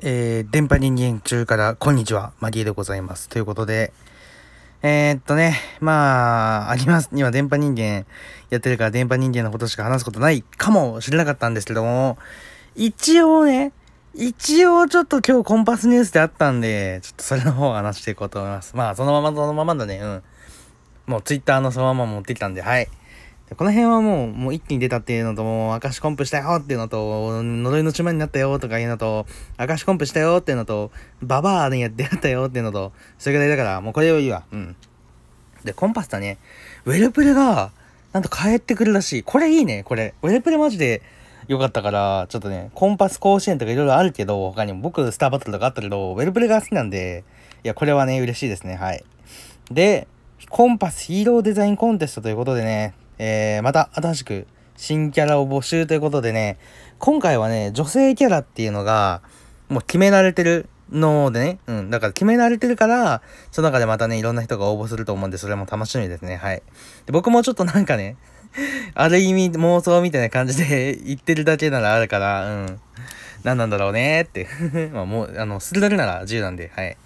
えー、電波人間中から、こんにちは、マギーでございます。ということで、えー、っとね、まあ、あります。今、電波人間やってるから、電波人間のことしか話すことないかもしれなかったんですけども、一応ね、一応ちょっと今日コンパスニュースであったんで、ちょっとそれの方を話していこうと思います。まあ、そのままそのままだね、うん。もうツイッターのそのまま持ってきたんで、はい。この辺はもう、もう一気に出たっていうのと、もう、明石コンプしたよっていうのと、呪いの島になったよとかいうのと、明石コンプしたよっていうのと、ババアに出会ったよっていうのと、それぐらいだから、もうこれをいいわ。うん。で、コンパスだね。ウェルプレが、なんと帰ってくるらしい。これいいね、これ。ウェルプレマジで良かったから、ちょっとね、コンパス甲子園とかいろいろあるけど、他にも僕、スターバトルとかあったけど、ウェルプレが好きなんで、いや、これはね、嬉しいですね。はい。で、コンパスヒーローデザインコンテストということでね、えー、また新しく新キャラを募集ということでね、今回はね、女性キャラっていうのが、もう決められてるのでね、うん、だから決められてるから、その中でまたね、いろんな人が応募すると思うんで、それも楽しみですね、はい。で僕もちょっとなんかね、ある意味妄想みたいな感じで 言ってるだけならあるから、うん。何なんだろうねって まあもう、あの、するだけなら自由なんで、はい。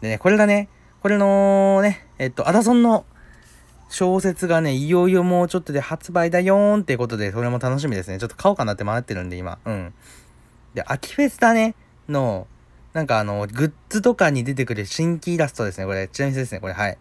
でね、これがね、これのね、えっと、アダソンの小説がね、いよいよもうちょっとで発売だよーんっていうことで、それも楽しみですね。ちょっと買おうかなって迷ってるんで、今。うん。で、秋フェスだね、の、なんかあの、グッズとかに出てくる新規イラストですね、これ。ちなみにですね、これ、はい。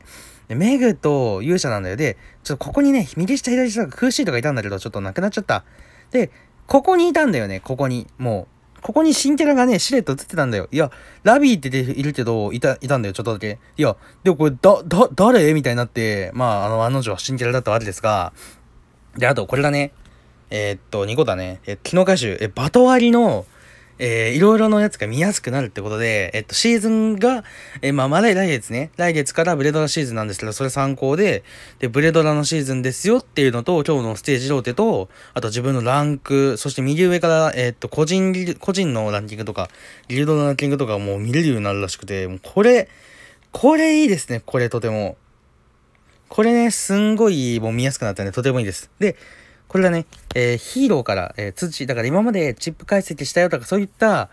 で、メグと勇者なんだよ。で、ちょっとここにね、右下左下がクーシーとかいたんだけど、ちょっとなくなっちゃった。で、ここにいたんだよね、ここに。もう、ここに新キャラがね、シレット映ってたんだよ。いや、ラビーっているけど、いた、いたんだよ、ちょっとだけ。いや、でもこれ、だ、だ、誰みたいになって、まあ、あの、案の定新キャラだったわけですが、で、あと、これだね。えー、っと、2個だね。え、昨日回収、え、バトワリの、えー、いろいろのやつが見やすくなるってことで、えっと、シーズンが、えー、まあ、まだ来月ね、来月からブレドラシーズンなんですけど、それ参考で、で、ブレドラのシーズンですよっていうのと、今日のステージローテと、あと自分のランク、そして右上から、えっと、個人、個人のランキングとか、ギルドのランキングとかもう見れるようになるらしくて、もうこれ、これいいですね、これとても。これね、すんごいもう見やすくなったんで、とてもいいです。で、これがね、えー、ヒーローから、えー、通知、だから今までチップ解析したよとかそういった、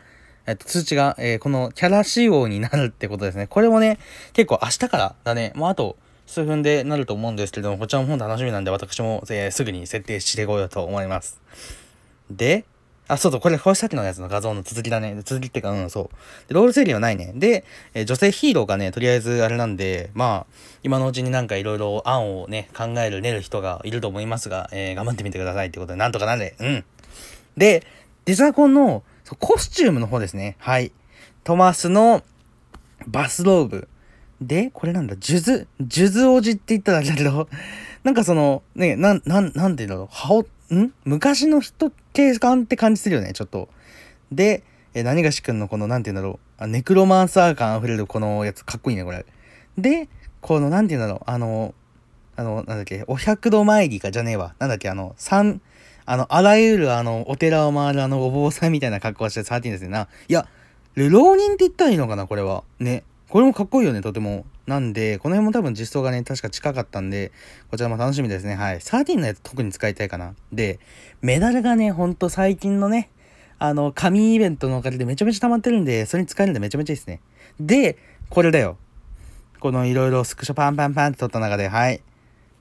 えっと、通知が、えー、このキャラ仕様になるってことですね。これもね、結構明日からだね、もうあと数分でなると思うんですけども、こちらも本楽しみなんで私も、えー、すぐに設定していこうよと思います。で、あ、そうそう、これ、これさっきのやつの画像の続きだね。続きってか、うん、そう。で、ロール整理はないね。で、えー、女性ヒーローがね、とりあえずあれなんで、まあ、今のうちになんかいろいろ案をね、考える、練る人がいると思いますが、えー、頑張ってみてくださいってことで、なんとかなんで、うん。で、デザコンのコスチュームの方ですね。はい。トマスのバスローブ。で、これなんだ、数珠、数珠おじって言っただけだけど、なんかその、ね、な、な、なんて言うんだろう、羽織、ん昔の人系感って感じするよね、ちょっと。で、え何がしくんのこの、なんて言うんだろう、あネクロマンサー感あふれるこのやつ、かっこいいね、これ。で、この、なんて言うんだろう、あの、あの、なんだっけ、お百度参りか、じゃねえわ。なんだっけ、あの、三、あの、あらゆるあの、お寺を回るあの、お坊さんみたいな格好をしてサーティンですねな。いや、流浪人って言ったらいいのかな、これは。ね。これもかっこいいよね、とても。なんで、この辺も多分実装がね、確か近かったんで、こちらも楽しみですね。はい。サーティンのやつ特に使いたいかな。で、メダルがね、ほんと最近のね、あの、紙イベントのおかげでめちゃめちゃ溜まってるんで、それに使えるんでめちゃめちゃいいですね。で、これだよ。このいろいろスクショパンパンパンって撮った中で、はい。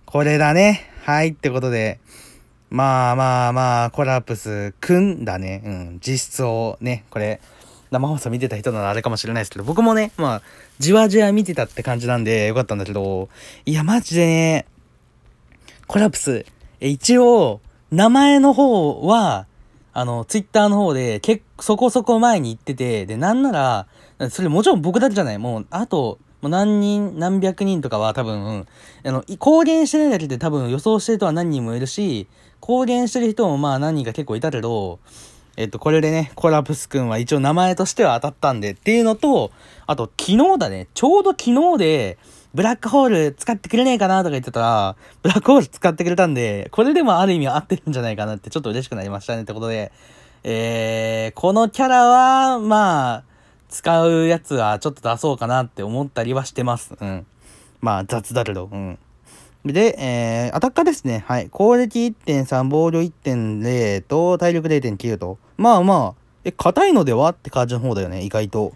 これだね。はい。ってことで、まあまあまあ、コラプスくんだね。うん。実装ね。これ、生放送見てた人ならあれかもしれないですけど、僕もね、まあ、じわじわ見てたって感じなんでよかったんだけど、いや、マジでね、コラプス、え一応、名前の方は、あの、ツイッターの方で、結構、そこそこ前に行ってて、で、なんなら、それもちろん僕だけじゃない、もう、あと、もう何人、何百人とかは多分、あの、公言してないだけで多分予想してる人は何人もいるし、公言してる人もまあ何人か結構いたけど、えっと、これでね、コラプスくんは一応名前としては当たったんでっていうのと、あと昨日だね、ちょうど昨日で、ブラックホール使ってくれねえかなとか言ってたら、ブラックホール使ってくれたんで、これでもある意味合ってるんじゃないかなってちょっと嬉しくなりましたねってことで、えー、このキャラは、まあ、使うやつはちょっと出そうかなって思ったりはしてます。うん。まあ、雑だけど、うん。で、えー、アタッカーですね。はい。攻撃1.3、防御1.0と、体力0.9と。まあまあ、え、硬いのではって感じの方だよね、意外と。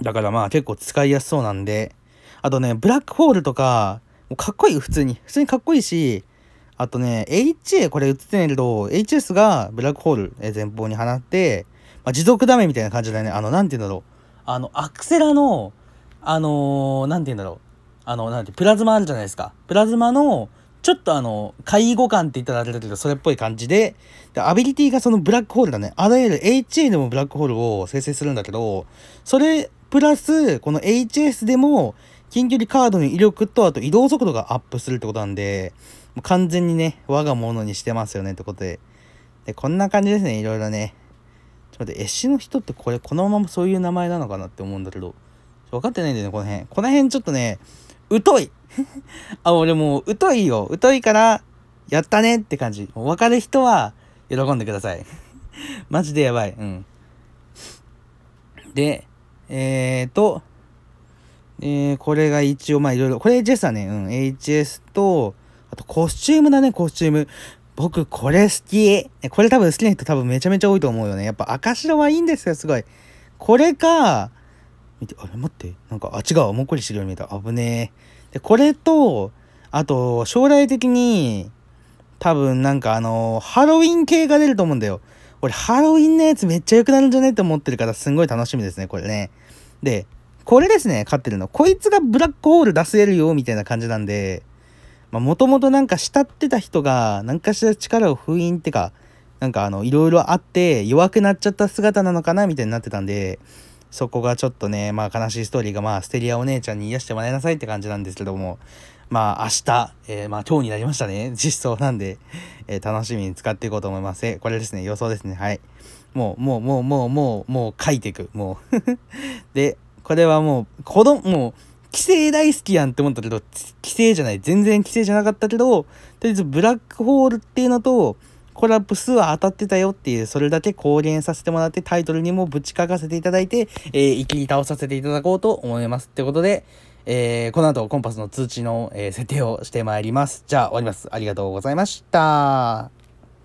だからまあ結構使いやすそうなんで。あとね、ブラックホールとか、もうかっこいい、普通に。普通にかっこいいし、あとね、HA、これ映ってないけど、HS がブラックホール、え前方に放って、まあ、持続ダメみたいな感じだよね。あの、なんて言うんだろう。あの、アクセラの、あのー、なんて言うんだろう。あの、なんて、プラズマあるじゃないですか。プラズマの、ちょっとあの、介護感って言ったらあれだけど、それっぽい感じで、で、アビリティがそのブラックホールだね。あらゆる HA でもブラックホールを生成するんだけど、それ、プラス、この HS でも、近距離カードの威力と、あと移動速度がアップするってことなんで、もう完全にね、我が物にしてますよねってことで。で、こんな感じですね、いろいろね。ちょっと待って、絵師の人ってこれ、このままそういう名前なのかなって思うんだけど、分かってないんだよね、この辺。この辺ちょっとね、疎い あ、俺もう疎いよ。疎いから、やったねって感じ。分かる人は、喜んでください。マジでやばい。うん。で、えーと、えー、これが一応、まあいろいろ、これ HS だね。うん、HS と、あとコスチュームだね、コスチューム。僕、これ好き。これ多分好きな人多分めちゃめちゃ多いと思うよね。やっぱ赤白はいいんですよ、すごい。これか、見て、あれ待って、なんか、あ、違う、もっこりしてるように見えた。危ねえ。で、これと、あと、将来的に、多分なんかあの、ハロウィン系が出ると思うんだよ。俺、ハロウィンのやつめっちゃ良くなるんじゃねって思ってるから、すんごい楽しみですね、これね。で、これですね、飼ってるの。こいつがブラックホール出せるよ、みたいな感じなんで、まあ、もともとなんか慕ってた人が、何かしら力を封印ってか、なんかあの、いろいろあって、弱くなっちゃった姿なのかな、みたいになってたんで、そこがちょっとね、まあ悲しいストーリーが、まあステリアお姉ちゃんに癒してもらいなさいって感じなんですけども、まあ明日、えー、まあ今日になりましたね。実装なんで、えー、楽しみに使っていこうと思います。えー、これですね、予想ですね。はい。もう、もう、もう、もう、もう、もう書いていく。もう で、これはもう、子供、もう、規制大好きやんって思ったけど、規制じゃない。全然規制じゃなかったけど、とりあえずブラックホールっていうのと、これは部数は当たってたよっていう、それだけ公言させてもらって、タイトルにもぶち書かせていただいて、えー、一気に倒させていただこうと思います。ってことで、えー、この後コンパスの通知の、えー、設定をしてまいります。じゃあ終わります。ありがとうございました。